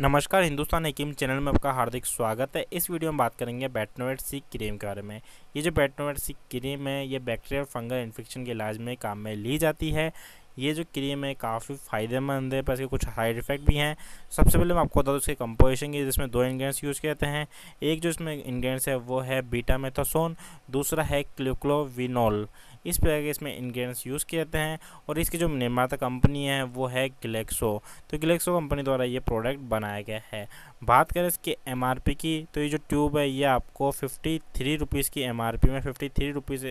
नमस्कार हिंदुस्तान एकम चैनल में आपका हार्दिक स्वागत है इस वीडियो में बात करेंगे बैटनोवेट सी क्रीम के बारे में ये जो बैटनोवेट सी क्रीम है ये बैक्टीरिया फंगल इन्फेक्शन के इलाज में काम में ली जाती है ये जो क्रीम है काफ़ी फ़ायदेमंद है पर इसके कुछ साइड इफ़ेक्ट भी हैं सबसे पहले मैं आपको बता दूँ इसके कंपोजिशन की जिसमें दो इंग्रेडिएंट्स यूज़ जाते हैं एक जो इसमें इंग्रेडिएंट्स है वो है बीटा मेथासोन दूसरा है क्लोक्लोविनोल इस प्रकार के इसमें इंग्रेडिएंट्स यूज़ किए जाते हैं और इसकी जो निर्माता कंपनी है वो है ग्लेक्सो तो ग्लेक्सो कंपनी द्वारा ये प्रोडक्ट बनाया गया है बात करें इसके एम की तो ये जो ट्यूब है ये आपको फिफ्टी थ्री रुपीज़ की एम में फिफ्टी थ्री रुपीज़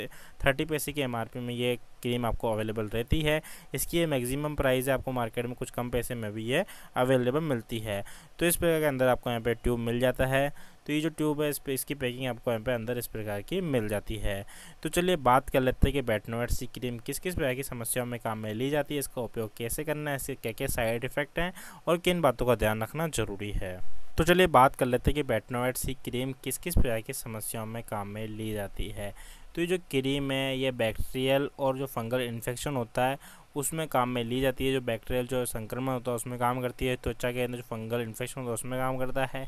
थर्टी पैसे की एम में ये क्रीम आपको अवेलेबल रहती है इसकी ये मैक्सिमम प्राइस है आपको मार्केट में कुछ कम पैसे में भी ये अवेलेबल मिलती है तो इस प्रकार के अंदर आपको यहाँ पे ट्यूब मिल जाता है तो ये जो ट्यूब है इस पर इसकी पैकिंग आपको यहाँ पे अंदर इस प्रकार की मिल जाती है तो चलिए बात कर लेते हैं कि बैटनोवेट सी क्रीम किस किस प्रकार की समस्याओं में काम में ली जाती है इसका उपयोग कैसे करना है इसके क्या क्या साइड इफ़ेक्ट हैं और किन बातों का ध्यान रखना ज़रूरी है तो चलिए बात कर लेते हैं कि बैटनोवाइट सी क्रीम किस किस प्रकार की समस्याओं में काम में ली जाती है तो ये जो क्रीम है ये बैक्टीरियल और जो फंगल इन्फेक्शन होता है उसमें काम में ली जाती है जो बैक्टीरियल जो संक्रमण होता है उसमें काम करती है त्वचा के अंदर जो फंगल इन्फेक्शन होता है उसमें काम करता है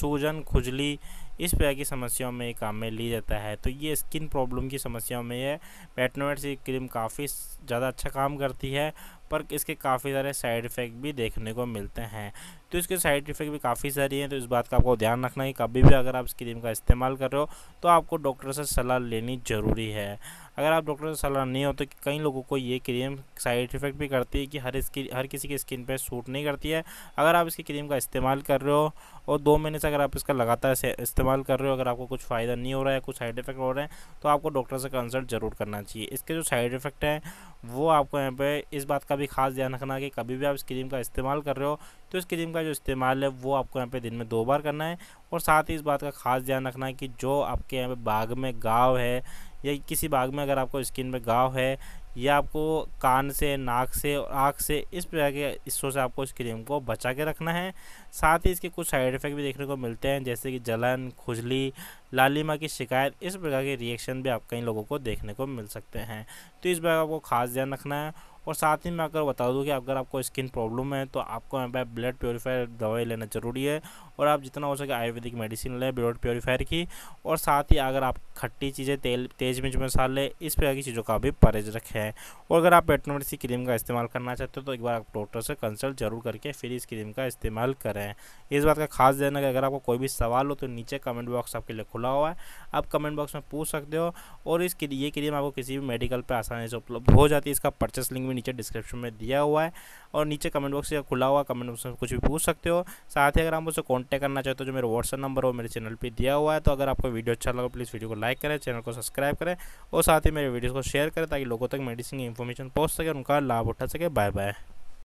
सूजन खुजली इस प्रकार की समस्याओं में काम में ली जाता है तो ये स्किन प्रॉब्लम की समस्याओं में यह पेटनोवेट्स से क्रीम काफ़ी ज़्यादा अच्छा काम करती है पर इसके काफ़ी सारे साइड इफ़ेक्ट भी देखने को मिलते हैं तो इसके साइड इफ़ेक्ट भी काफ़ी सारी हैं तो इस बात का आपको ध्यान रखना है कभी भी अगर आप इस क्रीम का इस्तेमाल कर रहे हो तो आपको डॉक्टर से सलाह लेनी ज़रूरी है अगर आप डॉक्टर से सलाह नहीं हो तो कई लोगों को ये क्रीम साइड इफ़ेक्ट भी करती है कि हर स्किन हर किसी की स्किन पर सूट नहीं करती है अगर आप इसकी क्रीम का इस्तेमाल कर रहे हो और दो महीने से अगर आप इसका लगातार इस्तेमाल कर रहे हो अगर आपको कुछ फ़ायदा नहीं हो रहा है कुछ साइड इफ़ेक्ट हो रहे हैं तो आपको डॉक्टर से कंसल्ट ज़रूर करना चाहिए इसके जो साइड इफ़ेक्ट हैं वो आपको यहाँ पे इस बात का भी खास ध्यान रखना कि कभी भी आप इस क्रीम का इस्तेमाल कर रहे हो तो इस क्रीम का जो इस्तेमाल है वो आपको यहाँ पे दिन में दो बार करना है और साथ ही इस बात का खास ध्यान रखना है कि जो आपके यहाँ पे बाग में गाव है या किसी बाग में अगर आपको स्किन में गाव है ये आपको कान से नाक से और आँख से इस प्रकार के हिस्सों से आपको इस क्रीम को बचा के रखना है साथ ही इसके कुछ साइड इफेक्ट भी देखने को मिलते हैं जैसे कि जलन खुजली लालिमा की शिकायत इस प्रकार के रिएक्शन भी आप कई लोगों को देखने को मिल सकते हैं तो इस बार आपको खास ध्यान रखना है और साथ ही मैं अगर बता दूँ कि अगर आपको स्किन प्रॉब्लम है तो आपको यहाँ पर ब्लड प्योरीफायर दवाई लेना ज़रूरी है और आप जितना हो सके आयुर्वेदिक मेडिसिन लें ब्लड प्योरीफायर की और साथ ही अगर आप खट्टी चीज़ें तेल तेज मिर्च मसाले इस प्रकार की चीज़ों का भी परहेज रखें और अगर आप सी क्रीम का इस्तेमाल करना चाहते हो तो एक बार आप डॉक्टर से कंसल्ट जरूर करके फिर इस क्रीम का इस्तेमाल करें इस बात का खास ध्यान है अगर आपको कोई भी सवाल हो तो नीचे कमेंट बॉक्स आपके लिए खुला हुआ है आप कमेंट बॉक्स में पूछ सकते हो और इस ये क्रीम आपको किसी भी मेडिकल पर आसानी से उपलब्ध हो जाती है इसका परचेस लिंक भी नीचे डिस्क्रिप्शन में दिया हुआ है और नीचे कमेंट बॉक्स या खुला हुआ कमेंट बॉक्स में कुछ भी पूछ सकते हो साथ ही अगर आप मुझसे कॉन्टैक्ट करना चाहते हो तो मेरे व्हाट्सअप नंबर हो मेरे चैनल पर दिया हुआ है तो अगर आपको वीडियो अच्छा लगा प्लीज़ वीडियो को लाइक करें चैनल को सब्सक्राइब करें और साथ ही मेरे वीडियो को शेयर करें ताकि लोगों तक मेडिसिन की इन्फॉर्मेशन पहुँच सके उनका लाभ उठा सके बाय बाय